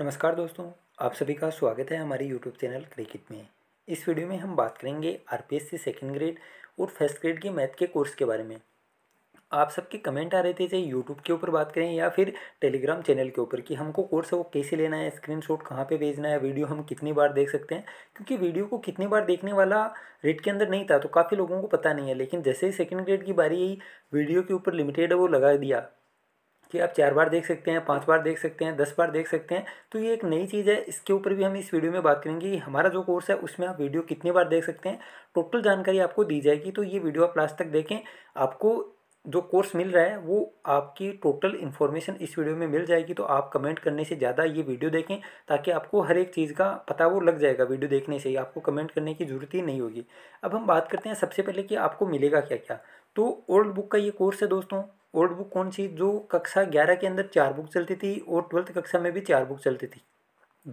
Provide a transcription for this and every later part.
नमस्कार दोस्तों आप सभी का स्वागत है हमारे यूट्यूब चैनल क्रिकेट में इस वीडियो में हम बात करेंगे R S C second grade और फर्स्ट ग्रेड के मैथ के कोर्स के बारे में आप सबके कमेंट आ रहे थे चाहे यूट्यूब के ऊपर बात करें या फिर टेलीग्राम चैनल के ऊपर कि हमको कोर्स है वो कैसे लेना है स्क्रीनशॉट कहाँ पे भेजना है वीडियो हम कितनी बार देख सकते हैं क्योंकि वीडियो को कितनी बार देखने वाला रेट के अंदर नहीं था तो काफ़ी लोगों को पता नहीं है लेकिन जैसे ही सेकेंड ग्रेड की बारी आई वीडियो के ऊपर लिमिटेड है वो लगा दिया कि आप चार बार देख सकते हैं पाँच बार देख सकते हैं दस बार देख सकते हैं तो ये एक नई चीज़ है इसके ऊपर भी हम इस वीडियो में बात करेंगे कि हमारा जो कोर्स है उसमें आप वीडियो कितनी बार देख सकते हैं टोटल जानकारी आपको दी जाएगी तो ये वीडियो आप लास्ट तक देखें आपको जो कोर्स मिल रहा है वो आपकी टोटल इन्फॉर्मेशन इस वीडियो में मिल जाएगी तो आप कमेंट करने से ज़्यादा ये वीडियो देखें ताकि आपको हर एक चीज़ का पता वो लग जाएगा वीडियो देखने से ही आपको कमेंट करने की ज़रूरत ही नहीं होगी अब हम बात करते हैं सबसे पहले कि आपको मिलेगा क्या क्या तो ओल्ड बुक का ये कोर्स है दोस्तों ओल्ड बुक कौन सी जो कक्षा ग्यारह के अंदर चार बुक चलती थी और ट्वेल्थ कक्षा में भी चार बुक चलती थी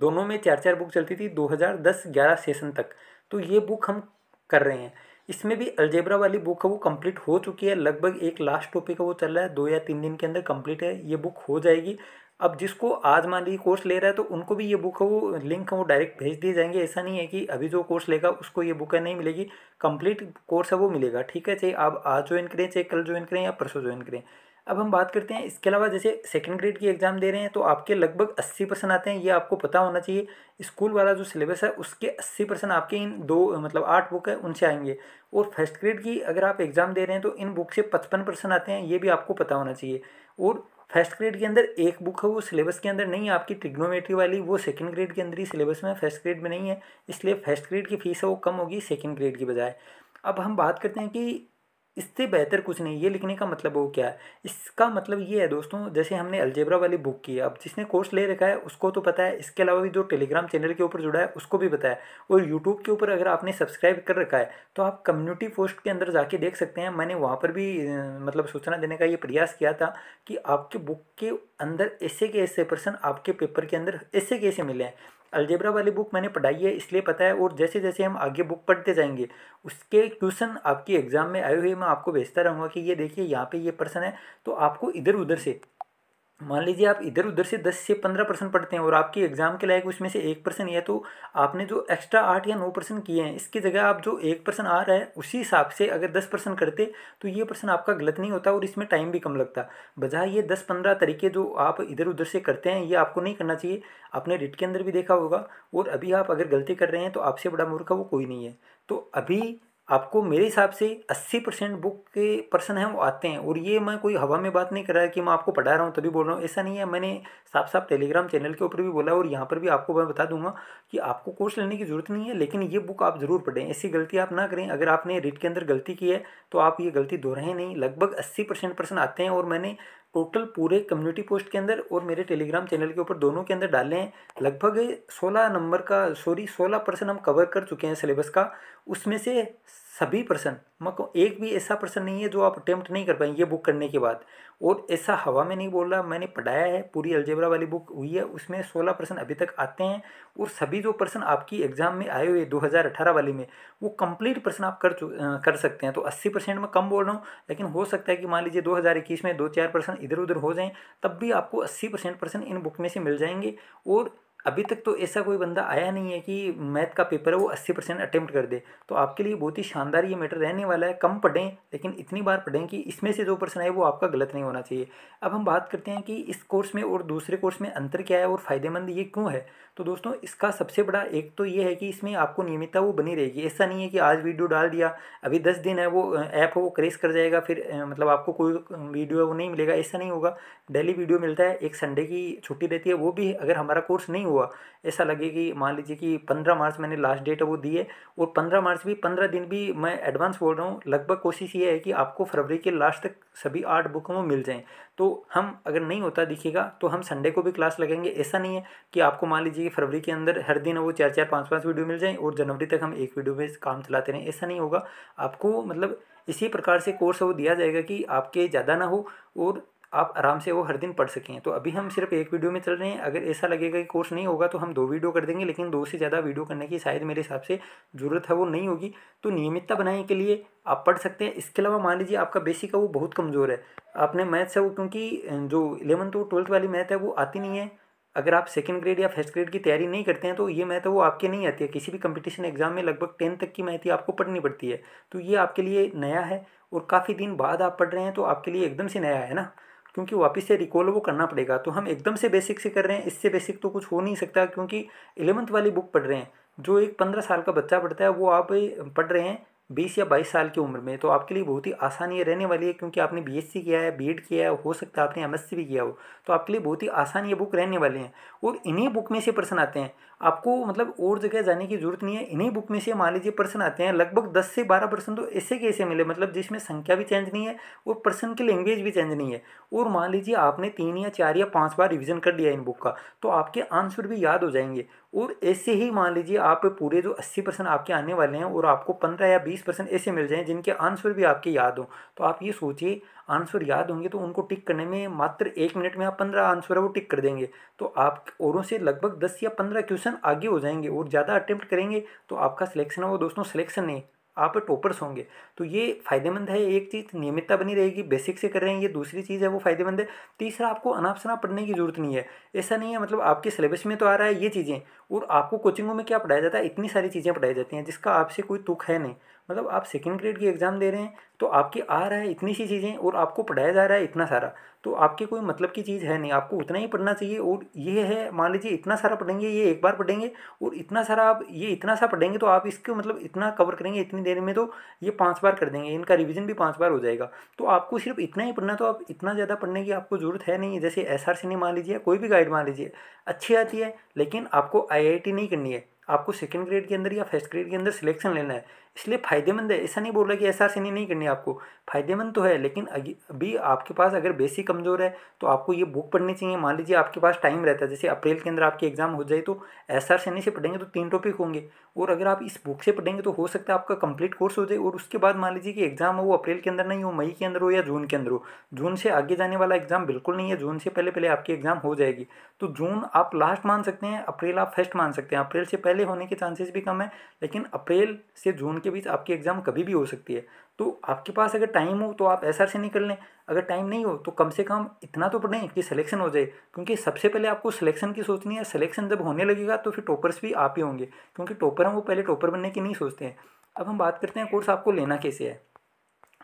दोनों में चार चार बुक चलती थी 2010-11 सेशन तक तो ये बुक हम कर रहे हैं इसमें भी अलजेब्रा वाली बुक है वो कंप्लीट हो चुकी है लगभग एक लास्ट टॉपिक है वो चल रहा है दो या तीन दिन के अंदर कंप्लीट है ये बुक हो जाएगी अब जिसको आज मान लीजिए कोर्स ले रहा है तो उनको भी ये बुक है वो लिंक है वो डायरेक्ट भेज दिए जाएंगे ऐसा नहीं है कि अभी जो कोर्स लेगा उसको ये बुक है नहीं मिलेगी कंप्लीट कोर्स है वो मिलेगा ठीक है चाहे आप आज ज्वाइन करें चाहे कल ज्वाइन करें या परसों ज्वाइन करें अब हम बात करते हैं इसके अलावा जैसे सेकेंड ग्रेड की एग्ज़ाम दे रहे हैं तो आपके लगभग अस्सी परसेंट आते हैं ये आपको पता होना चाहिए स्कूल वाला जो सिलेबस है उसके अस्सी परसेंट आपके इन दो मतलब आठ बुक है उनसे आएंगे और फर्स्ट ग्रेड की अगर आप एग्ज़ाम दे रहे हैं तो इन बुक से पचपन परसेंट आते हैं ये भी आपको पता होना चाहिए और फर्स्ट ग्रेड के अंदर एक बुक है वो सिलेबस के अंदर नहीं है आपकी ट्रिग्नोमेट्री वाली वो सेकंड ग्रेड के अंदर ही सिलेबस में फर्स्ट ग्रेड में नहीं है इसलिए फर्स्ट ग्रेड की फ़ीस है वो कम होगी सेकंड ग्रेड की बजाय अब हम बात करते हैं कि इससे बेहतर कुछ नहीं ये लिखने का मतलब वो क्या है इसका मतलब ये है दोस्तों जैसे हमने अलजेब्रा वाली बुक की है अब जिसने कोर्स ले रखा है उसको तो पता है इसके अलावा भी जो टेलीग्राम चैनल के ऊपर जुड़ा है उसको भी पता है और यूट्यूब के ऊपर अगर आपने सब्सक्राइब कर रखा है तो आप कम्युनिटी पोस्ट के अंदर जाके देख सकते हैं मैंने वहाँ पर भी मतलब सूचना देने का ये प्रयास किया था कि आपके बुक के अंदर ऐसे के ऐसे पर्सन आपके पेपर के अंदर ऐसे के ऐसे मिले हैं अलजेब्रा वाली बुक मैंने पढ़ाई है इसलिए पता है और जैसे जैसे हम आगे बुक पढ़ते जाएंगे उसके क्वेश्चन आपकी एग्ज़ाम में आए हुए मैं आपको भेजता रहूँगा कि ये देखिए यहाँ पे ये पर्सन है तो आपको इधर उधर से मान लीजिए आप इधर उधर से दस से पंद्रह परसेंट पढ़ते हैं और आपकी एग्ज़ाम के लायक उसमें से एक परसेंट है तो आपने जो एक्स्ट्रा आठ या नौ परसेंट किए हैं इसकी जगह आप जो एक परसेंट आ रहा है उसी हिसाब से अगर दस परसेंट करते तो ये परसेंट आपका गलत नहीं होता और इसमें टाइम भी कम लगता बजाय ये दस पंद्रह तरीके जो आप इधर उधर से करते हैं ये आपको नहीं करना चाहिए आपने रिट के अंदर भी देखा होगा और अभी आप अगर गलती कर रहे हैं तो आपसे बड़ा मूर्ख वो कोई नहीं है तो अभी आपको मेरे हिसाब से 80 परसेंट बुक के पर्सन हैं वो आते हैं और ये मैं कोई हवा में बात नहीं कर रहा है कि मैं आपको पढ़ा रहा हूँ तभी बोल रहा हूँ ऐसा नहीं है मैंने साफ साफ टेलीग्राम चैनल के ऊपर भी बोला और यहाँ पर भी आपको मैं बता दूंगा कि आपको कोर्स लेने की ज़रूरत नहीं है लेकिन ये बुक आप ज़रूर पढ़ें ऐसी गलती आप ना करें अगर आपने रीड के अंदर गलती की है तो आप ये गलती दोहराएं नहीं लगभग अस्सी परसेंट पर्सन आते हैं और मैंने टोटल पूरे कम्युनिटी पोस्ट के अंदर और मेरे टेलीग्राम चैनल के ऊपर दोनों के अंदर डाले हैं लगभग सोलह नंबर का सॉरी सोलह परसेंट हम कवर कर चुके हैं सिलेबस का उसमें से सभी पर्सन मको एक भी ऐसा पर्सन नहीं है जो आप अटैम्प्ट नहीं कर पाएंगे ये बुक करने के बाद और ऐसा हवा में नहीं बोल रहा मैंने पढ़ाया है पूरी अलजेबरा वाली बुक हुई है उसमें सोलह पर्सन अभी तक आते हैं और सभी जो पर्सन आपकी एग्जाम में आए हुए दो वाली में वो कंप्लीट पर्सन आप कर कर सकते हैं तो अस्सी परसेंट में कम बोल रहा हूँ लेकिन हो सकता है कि मान लीजिए दो में दो चार पर्सन इधर उधर हो जाएँ तब भी आपको अस्सी परसेंट इन बुक में से मिल जाएंगे और अभी तक तो ऐसा कोई बंदा आया नहीं है कि मैथ का पेपर है वो अस्सी परसेंट अटैम्प्ट कर दे तो आपके लिए बहुत ही शानदार ये मैटर रहने वाला है कम पढ़ें लेकिन इतनी बार पढ़ें कि इसमें से जो पर्सन आए वो आपका गलत नहीं होना चाहिए अब हम बात करते हैं कि इस कोर्स में और दूसरे कोर्स में अंतर क्या है और फ़ायदेमंद ये क्यों है तो दोस्तों इसका सबसे बड़ा एक तो ये है कि इसमें आपको नियमितता वो बनी रहेगी ऐसा नहीं है कि आज वीडियो डाल दिया अभी दस दिन है वो ऐप वो क्रेश कर जाएगा फिर मतलब आपको कोई वीडियो है वो नहीं मिलेगा ऐसा नहीं होगा डेली वीडियो मिलता है एक संडे की छुट्टी रहती है वो भी अगर हमारा कोर्स नहीं हुआ ऐसा लगे कि मान लीजिए कि पंद्रह मार्च मैंने लास्ट डेट वो दी है और पंद्रह मार्च भी पंद्रह दिन भी मैं एडवांस बोल रहा हूँ लगभग कोशिश ये है कि आपको फरवरी के लास्ट तक सभी आठ बुक वो मिल जाएँ तो हम अगर नहीं होता दिखेगा तो हम संडे को भी क्लास लगेंगे ऐसा नहीं है कि आपको मान लीजिए कि फरवरी के अंदर हर दिन वो चार चार पाँच पाँच वीडियो मिल जाएँ और जनवरी तक हम एक वीडियो में काम चलाते रहें ऐसा नहीं होगा आपको मतलब इसी प्रकार से कोर्स वो दिया जाएगा कि आपके ज़्यादा ना हो और आप आराम से वो हर दिन पढ़ सकें तो अभी हम सिर्फ एक वीडियो में चल रहे हैं अगर ऐसा लगेगा कि कोर्स नहीं होगा तो हम दो वीडियो कर देंगे लेकिन दो से ज़्यादा वीडियो करने की शायद मेरे हिसाब से ज़रूरत है वो नहीं होगी तो नियमितता बनाने के लिए आप पढ़ सकते हैं इसके अलावा मान लीजिए आपका बेसिक है वो बहुत कमज़ोर है आपने मैथ्स है वो क्योंकि जो इलेवंथ और ट्वेल्थ वाली मैथ है वो आती नहीं है अगर आप सेकंड ग्रेड या फर्स्ट ग्रेड की तैयारी नहीं करते हैं तो ये मैथ वो आपके नहीं आती है किसी भी कंपटीशन एग्जाम में लगभग टेंथ तक की मैथ ही आपको पढ़नी पड़ती है तो ये आपके लिए नया है और काफ़ी दिन बाद आप पढ़ रहे हैं तो आपके लिए एकदम से नया है ना क्योंकि वापस से रिकॉल वो करना पड़ेगा तो हम एकदम से बेसिक से कर रहे हैं इससे बेसिक तो कुछ हो नहीं सकता क्योंकि एलेवंथ वाली बुक पढ़ रहे हैं जो एक पंद्रह साल का बच्चा पढ़ता है वो आप पढ़ रहे हैं बीस या बाईस साल की उम्र में तो आपके लिए बहुत ही आसानी रहने वाली है क्योंकि आपने बी किया है बी किया है हो सकता है आपने एम भी किया हो तो आपके लिए बहुत ही आसान ये बुक रहने वाली हैं और इन्हीं बुक में से प्रश्न आते हैं आपको मतलब और जगह जाने की ज़रूरत नहीं है इन्हीं बुक में से मान लीजिए पर्सन आते हैं लगभग दस से बारह पर्सन तो ऐसे के ऐसे मिले मतलब जिसमें संख्या भी चेंज नहीं है और पर्सन की लैंग्वेज भी चेंज नहीं है और मान लीजिए आपने तीन या चार या पाँच बार रिविज़न कर लिया इन बुक का तो आपके आंसर भी याद हो जाएंगे और ऐसे ही मान लीजिए आप पूरे जो अस्सी परसेंट आपके आने वाले हैं और आपको पंद्रह या बीस परसेंट ऐसे मिल जाएँ जिनके आंसर भी आपके याद हों तो आप ये सोचिए आंसर याद होंगे तो उनको टिक करने में मात्र एक मिनट में आप पंद्रह आंसर है वो टिक कर देंगे तो आप औरों से लगभग दस या पंद्रह क्वेश्चन आगे हो जाएंगे और ज़्यादा अटैम्प्ट करेंगे तो आपका सिलेक्शन है वो दोस्तों सिलेक्शन नहीं आप टॉपर्स होंगे तो ये फायदेमंद है एक चीज़ नियमितता बनी रहेगी बेसिक से कर रहे हैं ये दूसरी चीज़ है वो फायदेमंद है तीसरा आपको अनाप शनाप पढ़ने की जरूरत नहीं है ऐसा नहीं है मतलब आपके सिलेबस में तो आ रहा है ये चीज़ें और आपको कोचिंगों में क्या पढ़ाया जाता है इतनी सारी चीज़ें पढ़ाई जाती हैं जिसका आपसे कोई तुक है नहीं मतलब आप सेकेंड ग्रेड की एग्ज़ाम दे रहे हैं तो आपके आ रहा है इतनी सी चीज़ें और आपको पढ़ाया जा रहा है इतना सारा तो आपके कोई मतलब की चीज़ है नहीं आपको उतना ही पढ़ना चाहिए और ये है मान लीजिए इतना सारा पढ़ेंगे ये एक बार पढ़ेंगे और इतना सारा आप ये इतना सा पढ़ेंगे तो आप इसको मतलब इतना कवर करेंगे इतनी देर में तो ये पाँच बार कर देंगे इनका रिविज़न भी पाँच बार हो जाएगा तो आपको सिर्फ इतना ही पढ़ना तो आप इतना ज़्यादा पढ़ने की आपको ज़रूरत है नहीं जैसे एस आर सी मान लीजिए कोई भी गाइड मान लीजिए अच्छी आती है लेकिन आपको आई आई टी नहीं करनी है आपको सेकेंड ग्रेड के अंदर या फर्स्ट ग्रेड के अंदर सिलेक्शन लेना है इसलिए फ़ायदेमंद है ऐसा नहीं बोल रहा कि एस आर सीनी नहीं करनी आपको फ़ायदेमंद तो है लेकिन अभी आपके पास अगर बेसिक कमज़ोर है तो आपको ये बुक पढ़नी चाहिए मान लीजिए आपके पास टाइम रहता है जैसे अप्रैल के अंदर आपकी एग्ज़ाम हो जाए तो एस आर सीनी से पढ़ेंगे तो तीन टॉपिक होंगे और अगर आप इस बुक से पढ़ेंगे तो हो सकता है आपका कंप्लीट कोर्स हो जाए और उसके बाद मान लीजिए कि एग्ज़ाम हो वो अप्रैल के अंदर नहीं हो मई के अंदर हो या जून के अंदर हो जून से आगे जाने वाला एग्ज़ाम बिल्कुल नहीं है जून से पहले पहले आपकी एग्ज़ाम हो जाएगी तो जून आप लास्ट मान सकते हैं अप्रैल आप फर्स्ट मान सकते हैं अप्रैल से पहले होने के चांसेस भी कम है लेकिन अप्रैल से जून उनके बीच आपकी एग्ज़ाम कभी भी हो सकती है तो आपके पास अगर टाइम हो तो आप एस से निकल लें अगर टाइम नहीं हो तो कम से कम इतना तो पढ़ें कि सिलेक्शन हो जाए क्योंकि सबसे पहले आपको सिलेक्शन की सोचनी है सिलेक्शन जब होने लगेगा तो फिर टॉपर्स भी आप ही होंगे क्योंकि टॉपर हम वो पहले टॉपर बनने की नहीं सोचते हैं अब हम बात करते हैं कोर्स आपको लेना कैसे है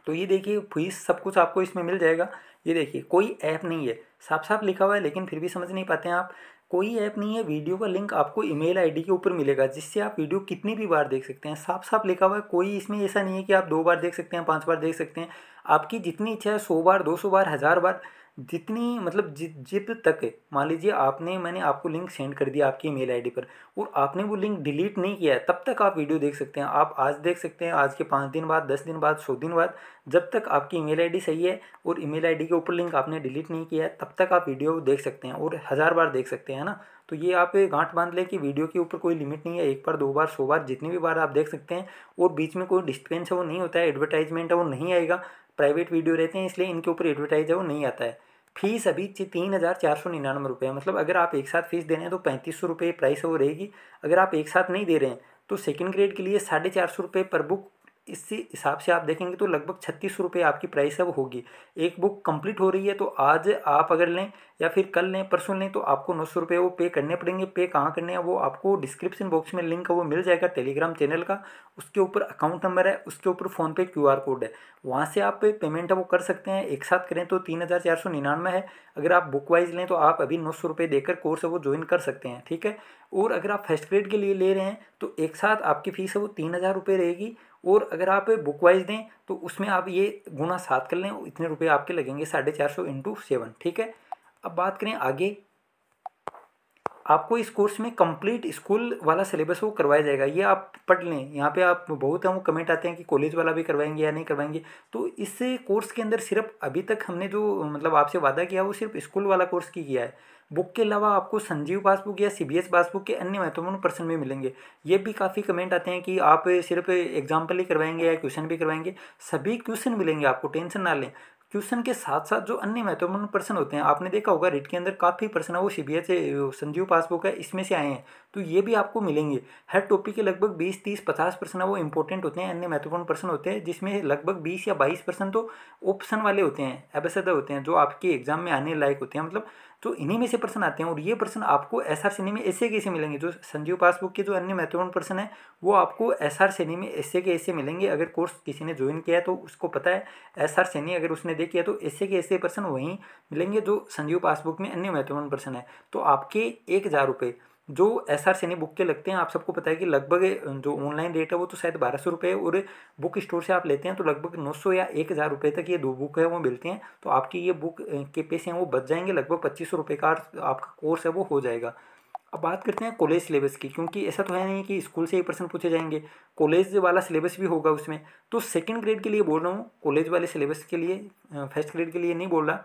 तो ये देखिए फीस सब कुछ आपको इसमें मिल जाएगा ये देखिए कोई ऐप नहीं है साफ साफ लिखा हुआ है लेकिन फिर भी समझ नहीं पाते हैं आप कोई ऐप नहीं है वीडियो का लिंक आपको ईमेल आईडी के ऊपर मिलेगा जिससे आप वीडियो कितनी भी बार देख सकते हैं साफ साफ लिखा हुआ है कोई इसमें ऐसा नहीं है कि आप दो बार देख सकते हैं पाँच बार देख सकते हैं आपकी जितनी इच्छा है सौ बार दो सौ बार हज़ार बार जितनी मतलब जि जित तक मान लीजिए आपने मैंने आपको लिंक सेंड कर दिया आपकी ईमेल आईडी पर और आपने वो लिंक डिलीट नहीं किया है तब तक आप वीडियो देख सकते हैं आप आज देख सकते हैं आज के पाँच दिन बाद दस दिन बाद सौ दिन बाद जब तक आपकी ईमेल आईडी सही है और ईमेल आईडी के ऊपर लिंक आपने डिलीट नहीं किया है तब तक आप वीडियो देख सकते हैं और हज़ार बार देख सकते हैं ना तो ये आप गांठ बांध लें कि वीडियो के ऊपर कोई लिमिट नहीं है एक बार दो बार सौ बार जितनी भी बार आप देख सकते हैं और बीच में कोई डिस्टेंस है वो नहीं होता है एडवर्टाइजमेंट है वो नहीं आएगा प्राइवेट वीडियो रहते हैं इसलिए इनके ऊपर एडवर्टाइज है वो नहीं आता है फीस अभी तीन हज़ार चार सौ निन्यानवे रुपये मतलब अगर आप एक साथ फीस दे रहे हैं तो पैंतीस सौ रुपये प्राइस वो रहेगी अगर आप एक साथ नहीं दे रहे हैं तो सेकेंड ग्रेड के लिए साढ़े चार सौ रुपये पर बुक इसी हिसाब से आप देखेंगे तो लगभग छत्तीस रुपये आपकी प्राइस है वो होगी एक बुक कंप्लीट हो रही है तो आज आप अगर लें या फिर कल लें परसों लें तो आपको नौ सौ रुपये वो पे करने पड़ेंगे पे कहाँ करने हैं वो आपको डिस्क्रिप्शन बॉक्स में लिंक वो मिल जाएगा टेलीग्राम चैनल का उसके ऊपर अकाउंट नंबर है उसके ऊपर फ़ोनपे क्यू कोड है वहाँ से आप पेमेंट है वो कर सकते हैं एक साथ करें तो तीन हज़ार चार सौ निन्यानवे है अगर आप बुक वाइज लें तो आप अभी नौ सौ रुपये देकर कोर्स है वो ज्वाइन कर सकते हैं ठीक है और अगर आप फर्स्ट ग्रेड के लिए ले रहे हैं तो एक साथ आपकी फ़ीस है वो तीन हज़ार रुपये रहेगी और अगर आप बुक वाइज दें तो उसमें आप ये गुना सात कर लें इतने रुपये आपके लगेंगे साढ़े चार सौ इंटू सेवन ठीक है अब बात करें आगे आपको इस कोर्स में कंप्लीट स्कूल वाला सिलेबस वो करवाया जाएगा ये आप पढ़ लें यहाँ पे आप बहुत हम कमेंट आते हैं कि कॉलेज वाला भी करवाएंगे या नहीं करवाएंगे तो इस कोर्स के अंदर सिर्फ अभी तक हमने जो मतलब आपसे वादा किया वो सिर्फ स्कूल वाला कोर्स की किया है बुक के अलावा आपको संजीव पासबुक या सी पासबुक के अन्य महत्वपूर्ण प्रश्न भी मिलेंगे ये भी काफ़ी कमेंट आते हैं कि आप सिर्फ एग्जाम्पल ही करवाएंगे या क्वेश्चन भी करवाएंगे सभी क्वेश्चन मिलेंगे आपको टेंशन ना लें क्वेश्चन के साथ साथ जो अन्य महत्वपूर्ण प्रश्न होते हैं आपने देखा होगा रिट के अंदर काफ़ी प्रश्न वो सी बी संजीव पासबुक है इसमें से आए हैं तो ये भी आपको मिलेंगे हर टॉपिक के लगभग 20 30 50 प्रश्न वो इंपॉर्टेंट होते हैं अन्य महत्वपूर्ण प्रश्न होते हैं जिसमें लगभग 20 या 22 परसेंट तो ऑप्शन वाले होते हैं एबसदा होते हैं जो आपके एग्जाम में आने लायक होते हैं मतलब तो इन्हीं में से प्रश्न आते हैं और ये प्रश्न आपको एस आर में ऐसे कैसे मिलेंगे जो संजीव पासबुक के जो अन्य महत्वपूर्ण प्रश्न है वो आपको एस आर में ऐसे के ऐसे मिलेंगे अगर कोर्स किसी ने ज्वाइन किया तो उसको पता है एस आर अगर उसने देख किया तो ऐसे के ऐसे प्रश्न वहीं मिलेंगे जो संजीव पासबुक में अन्य महत्वपूर्ण प्रश्न है तो आपके एक हज़ार रुपये जो एस आर सैनी बुक के लगते हैं आप सबको पता है कि लगभग जो ऑनलाइन रेट है वो तो शायद बारह सौ रुपये और बुक स्टोर से आप लेते हैं तो लगभग नौ सौ या एक हज़ार रुपये तक ये दो बुक है वो मिलते हैं तो आपकी ये बुक के पैसे हैं वो बच जाएंगे लगभग पच्चीस सौ रुपये का आपका कोर्स है वो हो जाएगा अब बात करते हैं कॉलेज सिलेबस की क्योंकि ऐसा तो है नहीं कि स्कूल से ही प्रश्न पूछे जाएंगे कॉलेज वाला सिलेबस भी होगा उसमें तो सेकेंड ग्रेड के लिए बोल रहा हूँ कॉलेज वाले सिलेबस के लिए फर्स्ट ग्रेड के लिए नहीं बोल रहा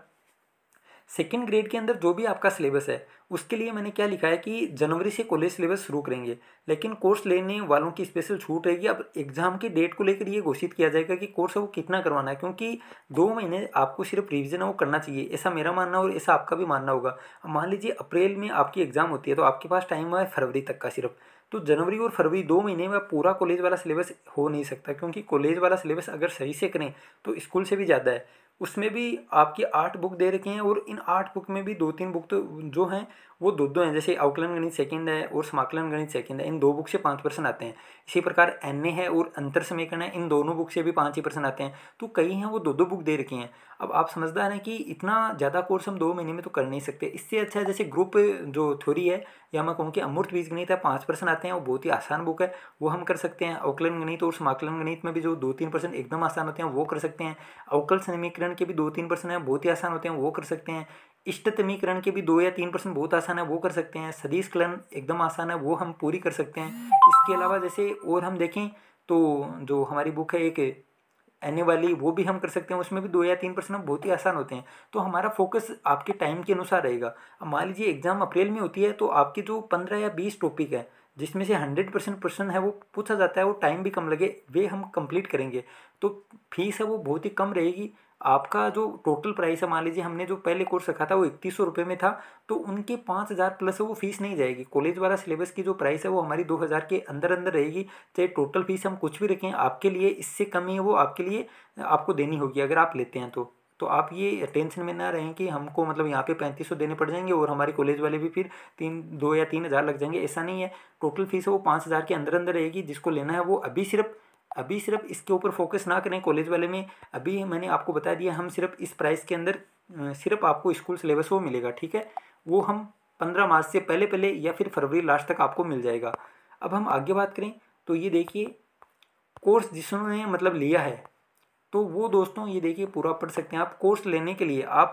सेकेंड ग्रेड के अंदर जो भी आपका सिलेबस है उसके लिए मैंने क्या लिखा है कि जनवरी से कॉलेज सिलेबस शुरू करेंगे लेकिन कोर्स लेने वालों की स्पेशल छूट रहेगी अब एग्ज़ाम की डेट को लेकर ये घोषित किया जाएगा कि कोर्स है वो कितना करवाना है क्योंकि दो महीने आपको सिर्फ रिविजन है वो करना चाहिए ऐसा मेरा मानना और ऐसा आपका भी मानना होगा अब मान लीजिए अप्रैल में आपकी एग्ज़ाम होती है तो आपके पास टाइम है फरवरी तक का सिर्फ तो जनवरी और फरवरी दो महीने में पूरा कॉलेज वाला सिलेबस हो नहीं सकता क्योंकि कॉलेज वाला सिलेबस अगर सही से करें तो स्कूल से भी ज़्यादा है उसमें भी आपकी आठ बुक दे रखी हैं और इन आठ बुक में भी दो तीन बुक तो जो हैं वो दो दो हैं जैसे अवकलन गणित सेकंड है और समाकलन गणित सेकंड है इन दो बुक से पाँच परसेंट आते हैं इसी प्रकार एन ए है और अंतर समीकरण है इन दोनों बुक से भी पाँच ही परसेंट आते हैं तो कई हैं वो दो दो बुक दे रखी हैं अब आप समझदार हैं कि इतना ज़्यादा कोर्स हम दो महीने में तो कर नहीं सकते इससे अच्छा है जैसे ग्रुप जो थ्योरी है या मैं कहूँ कि अमूर्त बीज गणित है पाँच परसेंट आते हैं वो बहुत ही आसान बुक है वो हम कर सकते हैं अवकलन गणित और समाकलन गणित में भी जो दो तीन परसेंट एकदम आसान होते हैं वो कर सकते हैं अवकल समीकरण समीकरण के भी दो तीन प्रश्न हैं बहुत ही आसान होते हैं वो कर सकते हैं इष्टतमीकरण के भी दो या तीन परसेंट बहुत आसान है वो कर सकते हैं सदीश कलन एकदम आसान है वो हम पूरी कर सकते हैं इसके अलावा जैसे और हम देखें तो जो हमारी बुक है एक एन वाली वो भी हम कर सकते हैं उसमें भी दो या तीन परसेंट बहुत ही आसान होते हैं तो हमारा फोकस आपके टाइम के अनुसार रहेगा अब मान लीजिए एग्ज़ाम अप्रैल में होती है तो आपके जो पंद्रह या बीस टॉपिक है जिसमें से हंड्रेड परसेंट प्रश्न है वो पूछा जाता है वो टाइम भी कम लगे वे हम कंप्लीट करेंगे तो फीस है वो बहुत ही कम रहेगी आपका जो टोटल प्राइस है मान लीजिए हमने जो पहले कोर्स रखा था वो इकतीस सौ रुपये में था तो उनके पाँच हज़ार प्लस वो फीस नहीं जाएगी कॉलेज वाला सिलेबस की जो प्राइस है वो हमारी दो हज़ार के अंदर अंदर रहेगी चाहे टोटल फीस हम कुछ भी रखें आपके लिए इससे कम ही वो आपके लिए आपको देनी होगी अगर आप लेते हैं तो तो आप ये टेंशन में ना रहें कि हमको मतलब यहाँ पे पैंतीस सौ देने पड़ जाएंगे और हमारे कॉलेज वाले भी फिर तीन दो या तीन हज़ार लग जाएंगे ऐसा नहीं है टोटल फीस है वो पाँच हज़ार के अंदर अंदर रहेगी जिसको लेना है वो अभी सिर्फ अभी सिर्फ इसके ऊपर फोकस ना करें कॉलेज वाले में अभी मैंने आपको बता दिया हम सिर्फ इस प्राइस के अंदर सिर्फ आपको स्कूल सिलेबस वो मिलेगा ठीक है वो हम पंद्रह मार्च से पहले पहले या फिर फरवरी लास्ट तक आपको मिल जाएगा अब हम आगे बात करें तो ये देखिए कोर्स जिसने मतलब लिया है तो वो दोस्तों ये देखिए पूरा पढ़ सकते हैं आप कोर्स लेने के लिए आप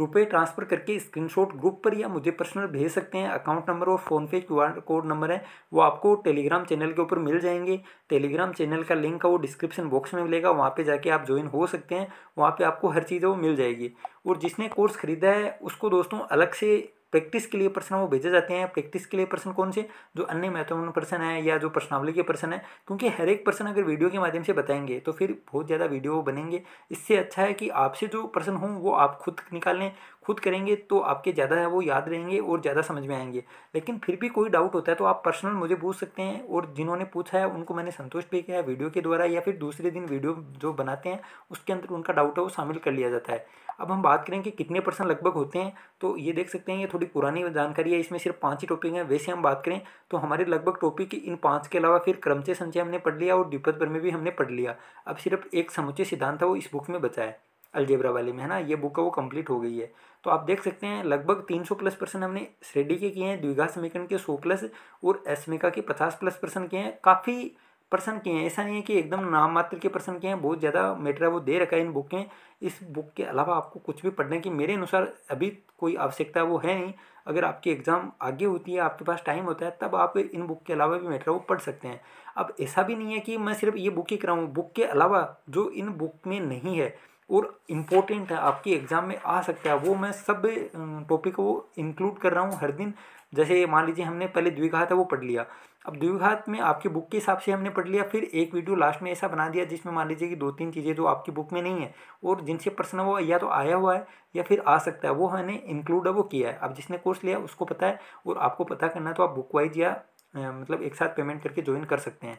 रुपये ट्रांसफ़र करके स्क्रीनशॉट ग्रुप पर या मुझे पर्सनल भेज सकते हैं अकाउंट नंबर और PhonePe Q R code number है वो आपको टेलीग्राम चैनल के ऊपर मिल जाएंगे टेलीग्राम चैनल का लिंक है वो डिस्क्रिप्शन बॉक्स में मिलेगा वहाँ पर जाके आप ज्वाइन हो सकते हैं वहाँ पर आपको हर चीज़ वो मिल जाएगी और जिसने कोर्स खरीदा है उसको दोस्तों अलग से प्रैक्टिस के लिए प्रश्न वो भेजे जाते हैं प्रैक्टिस के लिए प्रश्न कौन से जो अन्य महत्वपूर्ण प्रश्न है या जो प्रश्नावली के प्रश्न है क्योंकि हर एक प्रश्न अगर वीडियो के माध्यम से बताएंगे तो फिर बहुत ज़्यादा वीडियो बनेंगे इससे अच्छा है कि आपसे जो प्रश्न हों वो आप खुद निकालें खुद करेंगे तो आपके ज़्यादा वो याद रहेंगे और ज़्यादा समझ में आएंगे लेकिन फिर भी कोई डाउट होता है तो आप पर्सनल मुझे पूछ सकते हैं और जिन्होंने पूछा है उनको मैंने संतुष्ट भी किया है वीडियो के द्वारा या फिर दूसरे दिन वीडियो जो बनाते हैं उसके अंदर उनका डाउट है वो शामिल कर लिया जाता है अब हम बात करें कि कितने पर्सन लगभग होते हैं तो ये देख सकते हैं ये थोड़ी पुरानी जानकारी है इसमें सिर्फ पाँच ही टॉपिक हैं वैसे हम बात करें तो हमारे लगभग टॉपिक इन पाँच के अलावा फिर क्रमचय संचय हमने पढ़ लिया और द्विपद पर में भी हमने पढ़ लिया अब सिर्फ एक समुचे सिद्धांत है वो इस बुक में बचा है अलजेब्रा वाले में है ना ये बुक है वो कंप्लीट हो गई है तो आप देख सकते हैं लगभग 300 प्लस परसेंट हमने श्रेडी के किए हैं द्विघा समीकरण के 100 प्लस और एसमिका के 50 प्लस परसेंट किए हैं काफ़ी पर्सन किए हैं ऐसा नहीं है कि एकदम नाम मात्र के पर्सन किए हैं बहुत ज़्यादा मेटर वो दे रखा है इन बुक के इस बुक के अलावा आपको कुछ भी पढ़ने की मेरे अनुसार अभी कोई आवश्यकता वो है नहीं अगर आपकी एग्ज़ाम आगे होती है आपके पास टाइम होता है तब आप इन बुक के अलावा भी मेटर वो पढ़ सकते हैं अब ऐसा भी नहीं है कि मैं सिर्फ ये बुक ही कराऊँ बुक के अलावा जो इन बुक में नहीं है और इम्पोर्टेंट है आपकी एग्ज़ाम में आ सकता है वो मैं सब टॉपिक को इंक्लूड कर रहा हूँ हर दिन जैसे मान लीजिए हमने पहले द्विघात है वो पढ़ लिया अब द्विघात में आपकी बुक के हिसाब से हमने पढ़ लिया फिर एक वीडियो लास्ट में ऐसा बना दिया जिसमें मान लीजिए कि दो तीन चीज़ें जो तो आपकी बुक में नहीं है और जिनसे प्रश्न वो या तो आया हुआ है या फिर आ सकता है वो हमने इंक्लूड है वो किया है अब जिसने कोर्स लिया उसको पता है और आपको पता करना तो आप बुक वाइज या मतलब एक साथ पेमेंट करके ज्वाइन कर सकते हैं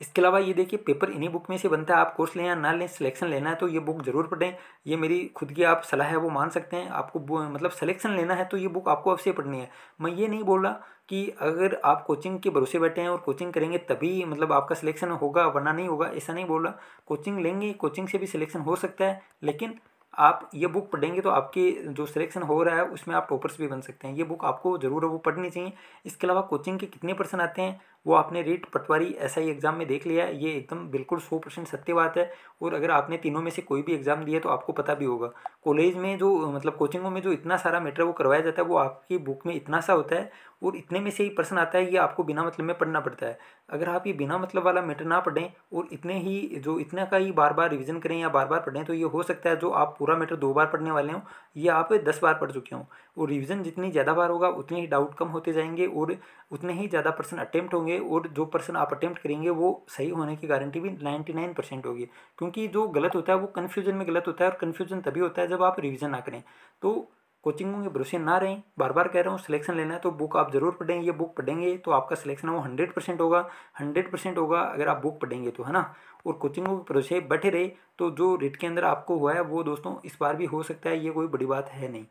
इसके अलावा ये देखिए पेपर इन्हीं बुक में से बनता है आप कोर्स लें या ना लें सिलेक्शन लेना है तो ये बुक ज़रूर पढ़ें ये मेरी खुद की आप सलाह है वो मान सकते हैं आपको मतलब सिलेक्शन लेना है तो ये बुक आपको अवश्य पढ़नी है मैं ये नहीं बोल रहा कि अगर आप कोचिंग के भरोसे बैठे हैं और कोचिंग करेंगे तभी मतलब आपका सिलेक्शन होगा वरना नहीं होगा ऐसा नहीं बोल रहा कोचिंग लेंगे कोचिंग से भी सिलेक्शन हो सकता है लेकिन आप ये बुक पढ़ेंगे तो आपके जो सिलेक्शन हो रहा है उसमें आप टॉपर्स भी बन सकते हैं ये बुक आपको ज़रूर वो पढ़नी चाहिए इसके अलावा कोचिंग के कितने पर्सन आते हैं वो आपने रेट पटवारी एस आई एग्ज़ाम में देख लिया है ये एकदम बिल्कुल सौ परसेंट सत्य बात है और अगर आपने तीनों में से कोई भी एग्ज़ाम दिया तो आपको पता भी होगा कॉलेज में जो मतलब कोचिंगों में जो इतना सारा मैटर वो करवाया जाता है वो आपकी बुक में इतना सा होता है और इतने में से ही पर्सन आता है ये आपको बिना मतलब में पढ़ना पड़ता है अगर आप ये बिना मतलब वाला मैटर ना पढ़ें और इतने ही जो इतना का ही बार बार रिविज़न करें या बार बार पढ़ें तो ये हो सकता है जो आप पूरा मैटर दो बार पढ़ने वाले हों ये आप दस बार पढ़ चुके हों और रिविज़न जितनी ज़्यादा बार होगा उतने ही डाउट कम होते जाएंगे और उतने ही ज़्यादा पर्सन अटैम्प्ट होंगे होंगे और जो पर्सन आप अटैम्प्ट करेंगे वो सही होने की गारंटी भी 99 परसेंट होगी क्योंकि जो गलत होता है वो कन्फ्यूजन में गलत होता है और कन्फ्यूजन तभी होता है जब आप रिविज़न ना करें तो कोचिंगों के भरोसे ना रहें बार बार कह रहा हूँ सिलेक्शन लेना है तो बुक आप ज़रूर पढ़ेंगे ये बुक पढ़ेंगे तो आपका सिलेक्शन वो हंड्रेड परसेंट होगा हंड्रेड परसेंट होगा अगर आप बुक पढ़ेंगे तो है ना और कोचिंगों के भरोसे बैठे रहे तो जो रिट के अंदर आपको हुआ है वो दोस्तों इस बार भी हो सकता है ये कोई बड़ी बात है नहीं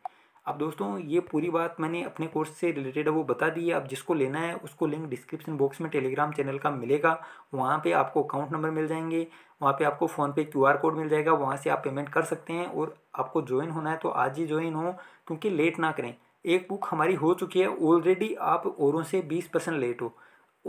अब दोस्तों ये पूरी बात मैंने अपने कोर्स से रिलेटेड वो बता दी है अब जिसको लेना है उसको लिंक डिस्क्रिप्शन बॉक्स में टेलीग्राम चैनल का मिलेगा वहाँ पे आपको अकाउंट नंबर मिल जाएंगे वहाँ पे आपको फ़ोनपे क्यू आर कोड मिल जाएगा वहाँ से आप पेमेंट कर सकते हैं और आपको ज्वाइन होना है तो आज ही ज्वाइन हो क्योंकि लेट ना करें एक बुक हमारी हो चुकी है ऑलरेडी आप औरों से बीस परसेंट लेट हो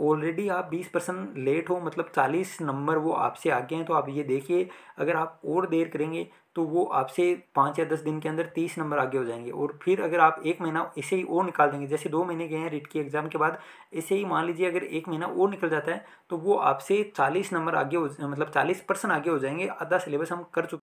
ऑलरेडी आप 20 परसेंट लेट हो मतलब 40 नंबर वो आपसे आगे हैं तो आप ये देखिए अगर आप और देर करेंगे तो वो आपसे पाँच या दस दिन के अंदर तीस नंबर आगे हो जाएंगे और फिर अगर आप एक महीना इसे ही और निकाल देंगे जैसे दो महीने गए हैं रिट की एग्ज़ाम के बाद इसे ही मान लीजिए अगर एक महीना और निकल जाता है तो वो आपसे चालीस नंबर आगे हो मतलब चालीस परसेंट आगे हो जाएंगे आधा सिलेबस हम कर चुके